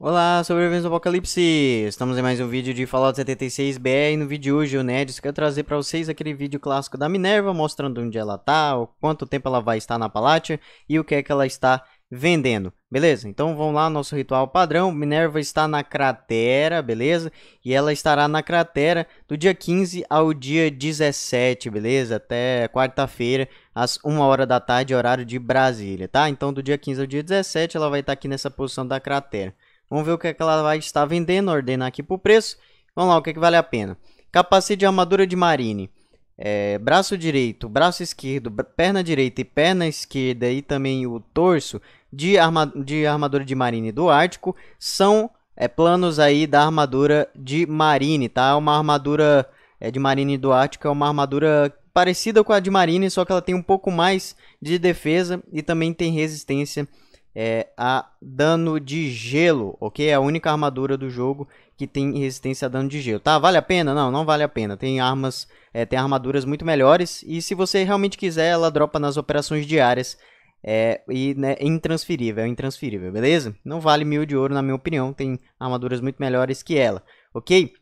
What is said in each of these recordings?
Olá, sobreviventes do Apocalipse! Estamos em mais um vídeo de Fallout 76 BR no vídeo de hoje o Nedis quer trazer para vocês aquele vídeo clássico da Minerva mostrando onde ela tá, o quanto tempo ela vai estar na Palácio e o que é que ela está vendendo, beleza? Então vamos lá, nosso ritual padrão, Minerva está na cratera, beleza? E ela estará na cratera do dia 15 ao dia 17, beleza? Até quarta-feira, às 1 hora da tarde, horário de Brasília, tá? Então do dia 15 ao dia 17 ela vai estar aqui nessa posição da cratera. Vamos ver o que, é que ela vai estar vendendo, ordenar aqui por preço. Vamos lá, o que, é que vale a pena. Capacete de armadura de marine. É, braço direito, braço esquerdo, perna direita e perna esquerda e também o torso de, arma de armadura de marine do Ártico são é, planos aí da armadura de marine, tá? É uma armadura é, de marine do Ártico é uma armadura parecida com a de marine, só que ela tem um pouco mais de defesa e também tem resistência é a dano de gelo, ok? É a única armadura do jogo que tem resistência a dano de gelo, tá? Vale a pena? Não, não vale a pena. Tem armas, é, tem armaduras muito melhores e se você realmente quiser, ela dropa nas operações diárias é, e né, é intransferível, é intransferível, beleza? Não vale mil de ouro, na minha opinião, tem armaduras muito melhores que ela, ok?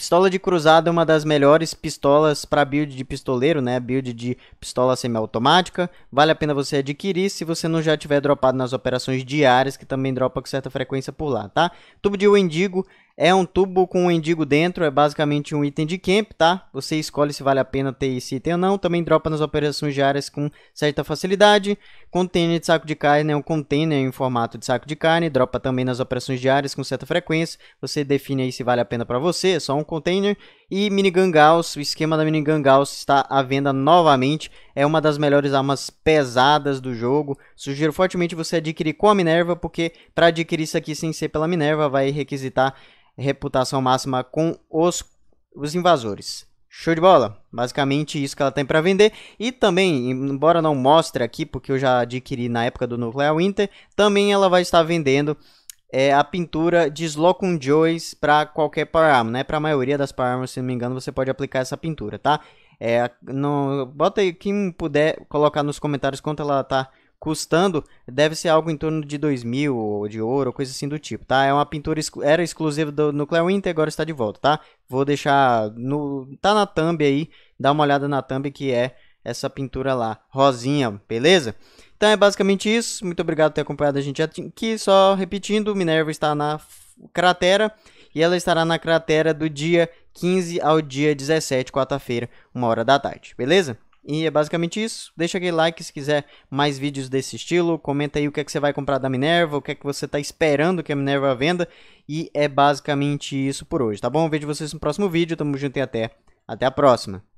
Pistola de cruzada é uma das melhores pistolas para build de pistoleiro, né? Build de pistola semiautomática. Vale a pena você adquirir se você não já tiver dropado nas operações diárias, que também dropa com certa frequência por lá, tá? Tubo de Wendigo é um tubo com um endigo dentro, é basicamente um item de camp, tá? Você escolhe se vale a pena ter esse item ou não. Também dropa nas operações diárias com certa facilidade. Container de saco de carne é um container em formato de saco de carne. Dropa também nas operações diárias com certa frequência. Você define aí se vale a pena para você, é só um container. E Minigun Gauss, o esquema da Minigun Gauss está à venda novamente. É uma das melhores armas pesadas do jogo. Sugiro fortemente você adquirir com a Minerva, porque para adquirir isso aqui sem ser pela Minerva, vai requisitar reputação máxima com os, os invasores. Show de bola. Basicamente isso que ela tem para vender. E também, embora não mostre aqui, porque eu já adquiri na época do Nuclear Winter, também ela vai estar vendendo é a pintura desloca um Joyce para qualquer Paramount, né? Para a maioria das Paramount, se não me engano, você pode aplicar essa pintura, tá? É, bota aí, quem puder colocar nos comentários quanto ela tá custando, deve ser algo em torno de 2000 mil ou de ouro, coisa assim do tipo, tá? É uma pintura, era exclusiva do Nuclear Winter, agora está de volta, tá? Vou deixar, no, tá na thumb aí, dá uma olhada na thumb que é essa pintura lá, rosinha, beleza? Então é basicamente isso. Muito obrigado por ter acompanhado a gente aqui. Só repetindo, Minerva está na cratera e ela estará na cratera do dia 15 ao dia 17, quarta-feira, uma hora da tarde, beleza? E é basicamente isso. Deixa aquele like se quiser mais vídeos desse estilo. Comenta aí o que é que você vai comprar da Minerva, o que é que você está esperando que a Minerva venda. E é basicamente isso por hoje, tá bom? Vejo vocês no próximo vídeo. Tamo junto e até. Até a próxima.